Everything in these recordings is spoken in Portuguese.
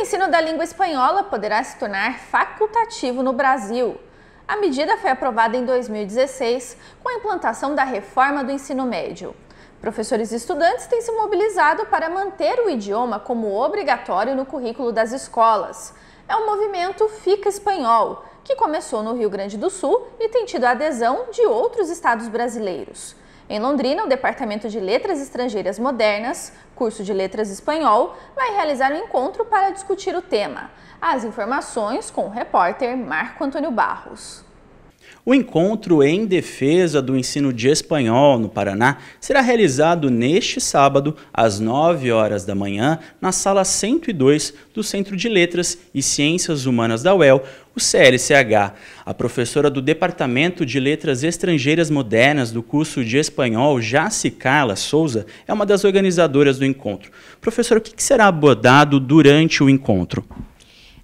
O ensino da língua espanhola poderá se tornar facultativo no Brasil. A medida foi aprovada em 2016 com a implantação da reforma do ensino médio. Professores e estudantes têm se mobilizado para manter o idioma como obrigatório no currículo das escolas. É o movimento Fica Espanhol, que começou no Rio Grande do Sul e tem tido adesão de outros estados brasileiros. Em Londrina, o Departamento de Letras Estrangeiras Modernas, curso de Letras Espanhol, vai realizar um encontro para discutir o tema. As informações com o repórter Marco Antônio Barros. O encontro em defesa do ensino de espanhol no Paraná será realizado neste sábado, às 9 horas da manhã, na sala 102 do Centro de Letras e Ciências Humanas da UEL, o CLCH. A professora do Departamento de Letras Estrangeiras Modernas do curso de Espanhol, Jacicala Souza, é uma das organizadoras do encontro. Professora, o que será abordado durante o encontro?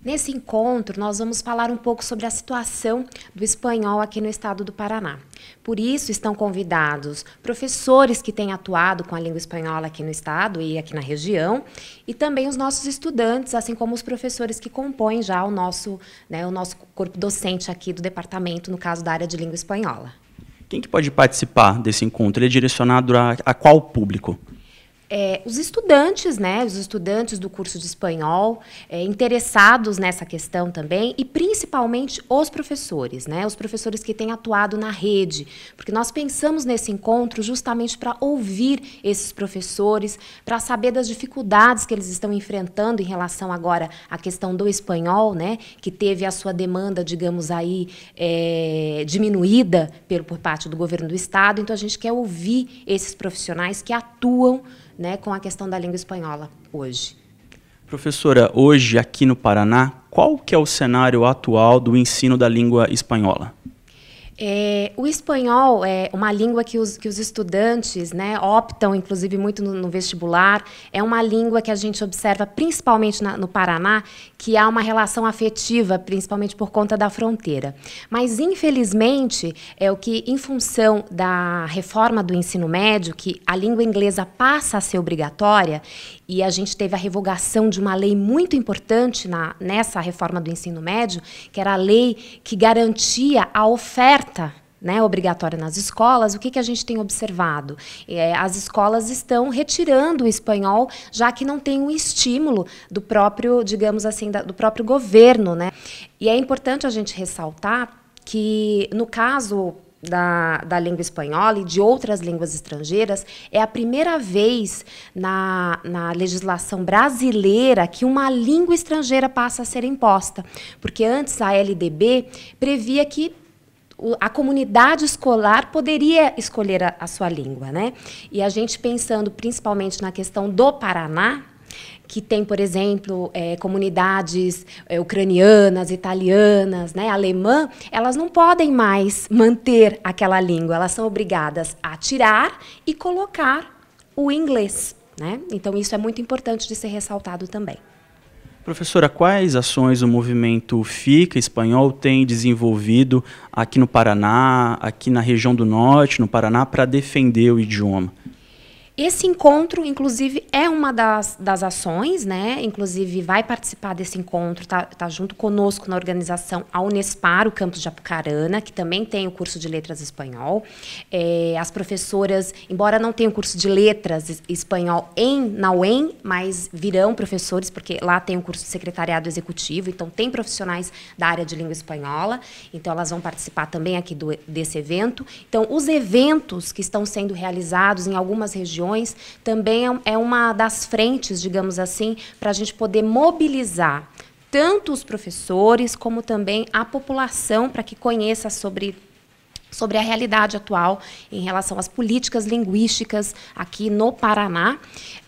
Nesse encontro, nós vamos falar um pouco sobre a situação do espanhol aqui no estado do Paraná. Por isso, estão convidados professores que têm atuado com a língua espanhola aqui no estado e aqui na região, e também os nossos estudantes, assim como os professores que compõem já o nosso, né, o nosso corpo docente aqui do departamento, no caso da área de língua espanhola. Quem que pode participar desse encontro? Ele é direcionado a, a qual público? É, os estudantes, né, os estudantes do curso de espanhol, é, interessados nessa questão também, e principalmente os professores, né, os professores que têm atuado na rede, porque nós pensamos nesse encontro justamente para ouvir esses professores, para saber das dificuldades que eles estão enfrentando em relação agora à questão do espanhol, né, que teve a sua demanda, digamos aí, é, diminuída pelo, por parte do governo do Estado. Então, a gente quer ouvir esses profissionais que atuam né, com a questão da língua espanhola hoje. Professora, hoje aqui no Paraná, qual que é o cenário atual do ensino da língua espanhola? É, o espanhol é uma língua que os, que os estudantes né, optam, inclusive, muito no, no, vestibular. É uma língua que a gente observa, principalmente na, no Paraná, que há uma relação afetiva, principalmente por conta da fronteira. Mas, infelizmente, é o que, em função da reforma do ensino médio, que a língua inglesa passa a ser obrigatória, e a gente teve a revogação de uma lei muito importante na, nessa reforma do ensino médio, que era a lei que garantia a oferta né, obrigatória nas escolas, o que, que a gente tem observado? É, as escolas estão retirando o espanhol, já que não tem um estímulo do próprio, digamos assim, da, do próprio governo. Né? E é importante a gente ressaltar que, no caso da, da, língua espanhola e de outras línguas estrangeiras, é a primeira vez na, na legislação brasileira que uma língua estrangeira passa a ser imposta. Porque antes a LDB previa que a comunidade escolar poderia escolher a, a sua língua, né? E a gente pensando principalmente na questão do Paraná, que tem, por exemplo, é, comunidades é, ucranianas, italianas, né, alemã, elas não podem mais manter aquela língua, elas são obrigadas a tirar e colocar o inglês. Né? Então, isso é muito importante de ser ressaltado também. Professora, quais ações o movimento FICA espanhol tem desenvolvido aqui no Paraná, aqui na região do Norte, no Paraná, para defender o idioma? Esse encontro, inclusive, é uma das, das ações, né? Inclusive, vai participar desse encontro, está tá junto conosco na organização a Unespar, o campus de Apucarana, que também tem o curso de letras espanhol. É, as professoras, embora não tenham curso de letras espanhol em na UEM, mas virão professores, porque lá tem o um curso de secretariado executivo, então tem profissionais da área de língua espanhola, então elas vão participar também aqui do, desse evento. Então, os eventos que estão sendo realizados em algumas regiões, regiões, também é, é uma das frentes, digamos assim, para a gente poder mobilizar tanto os professores como também a população para que conheça sobre sobre a realidade atual em relação às políticas linguísticas aqui no Paraná.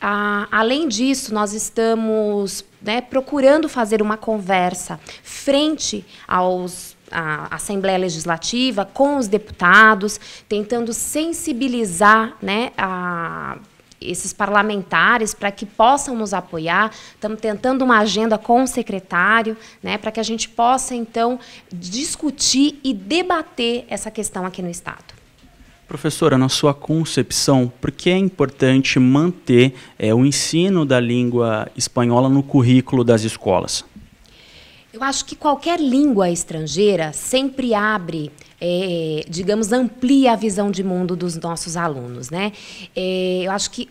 Ah, além disso, nós estamos né, procurando fazer uma conversa frente aos a Assembleia Legislativa, com os deputados, tentando sensibilizar né, a, esses parlamentares para que possam nos apoiar. Estamos tentando uma agenda com o secretário, né, para que a gente possa, então, discutir e debater essa questão aqui no Estado. Professora, na sua concepção, por que é importante manter é, o ensino da língua espanhola no currículo das escolas? Eu acho que qualquer língua estrangeira sempre abre, é, é, digamos, amplia a visão de mundo dos nossos alunos, né? É, eu acho que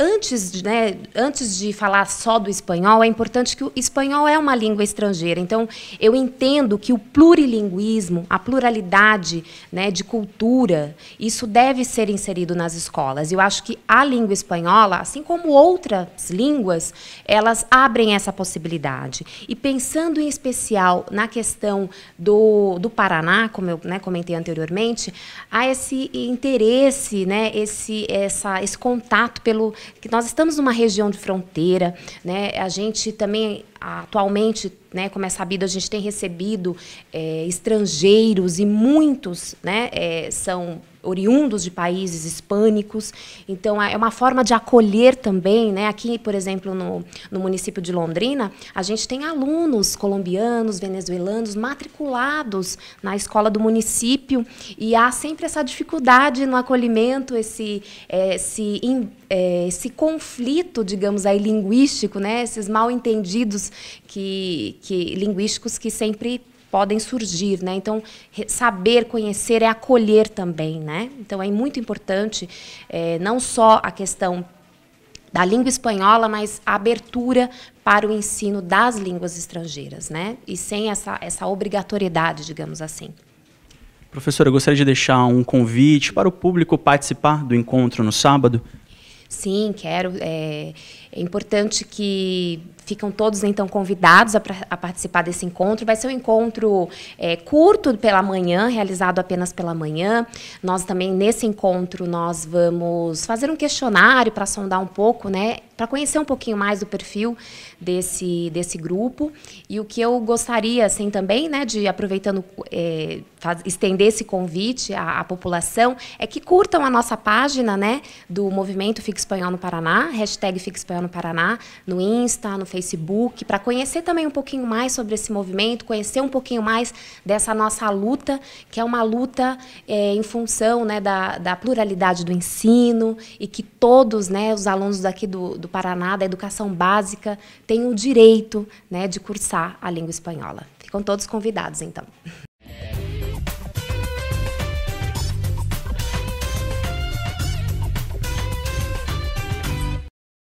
antes, né, antes de falar só do espanhol, é importante que o espanhol é uma língua estrangeira. Então, eu entendo que o plurilinguismo, a pluralidade né, de cultura, isso deve ser inserido nas escolas. Eu acho que a língua espanhola, assim como outras línguas, elas abrem essa possibilidade. E pensando em especial na questão do, do Paraná, como eu né, comentei anteriormente, há esse interesse, né, esse, essa, esse contato pelo que nós estamos numa região de fronteira, né? A gente também atualmente, né, como é sabido, a gente tem recebido é, estrangeiros e muitos, né, é, são oriundos de países hispânicos. Então, é uma forma de acolher também. Né? Aqui, por exemplo, no, no município de Londrina, a gente tem alunos colombianos, venezuelanos, matriculados na escola do município. E há sempre essa dificuldade no acolhimento, esse, é, esse, é, esse conflito, digamos, aí, linguístico, né? esses mal entendidos que, que, linguísticos que sempre podem surgir, né? Então, saber, conhecer é acolher também, né? Então, é muito importante é, não só a questão da língua espanhola, mas a abertura para o ensino das línguas estrangeiras, né? E sem essa, essa obrigatoriedade, digamos assim. Professora, eu gostaria de deixar um convite para o público participar do encontro no sábado. Sim, quero. É, é importante que Ficam todos então convidados a, a, participar desse encontro. Vai ser um encontro é, curto pela manhã, realizado apenas pela manhã. Nós também nesse encontro nós vamos fazer um questionário para sondar um pouco, né, para conhecer um pouquinho mais do perfil desse desse grupo. E o que eu gostaria, assim também, né, de aproveitando é, faz, estender esse convite à, à, população, é que curtam a nossa página, né, do Movimento Fique Espanhol no Paraná, hashtag Fique Espanhol no Paraná, no Insta, no Facebook Facebook, para conhecer também um pouquinho mais sobre esse movimento, conhecer um pouquinho mais dessa nossa luta, que é uma luta é, em função né, da, da, pluralidade do ensino e que todos né, os alunos daqui do, do Paraná, da educação básica, têm o direito né, de cursar a língua espanhola. Ficam todos convidados, então.